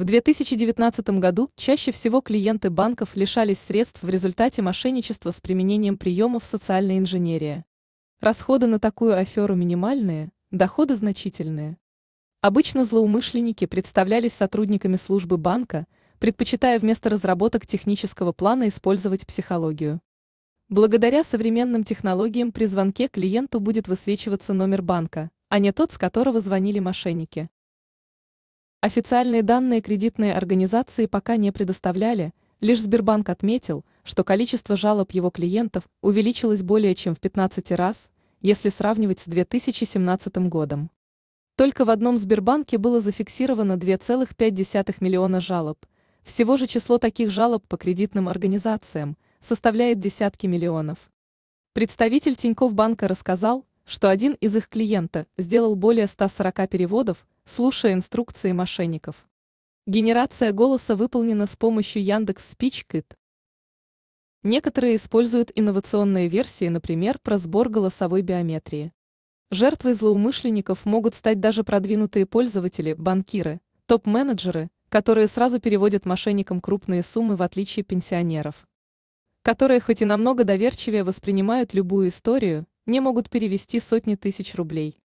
В 2019 году чаще всего клиенты банков лишались средств в результате мошенничества с применением приемов социальной инженерии. Расходы на такую аферу минимальные, доходы значительные. Обычно злоумышленники представлялись сотрудниками службы банка, предпочитая вместо разработок технического плана использовать психологию. Благодаря современным технологиям при звонке клиенту будет высвечиваться номер банка, а не тот, с которого звонили мошенники. Официальные данные кредитные организации пока не предоставляли, лишь Сбербанк отметил, что количество жалоб его клиентов увеличилось более чем в 15 раз, если сравнивать с 2017 годом. Только в одном Сбербанке было зафиксировано 2,5 миллиона жалоб. Всего же число таких жалоб по кредитным организациям составляет десятки миллионов. Представитель Тинькофф банка рассказал, что один из их клиента сделал более 140 переводов, слушая инструкции мошенников. Генерация голоса выполнена с помощью Яндекс Спичкит. Некоторые используют инновационные версии, например, про сбор голосовой биометрии. Жертвой злоумышленников могут стать даже продвинутые пользователи, банкиры, топ-менеджеры, которые сразу переводят мошенникам крупные суммы в отличие пенсионеров, которые хоть и намного доверчивее воспринимают любую историю, не могут перевести сотни тысяч рублей.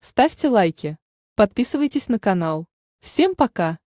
Ставьте лайки, подписывайтесь на канал. Всем пока!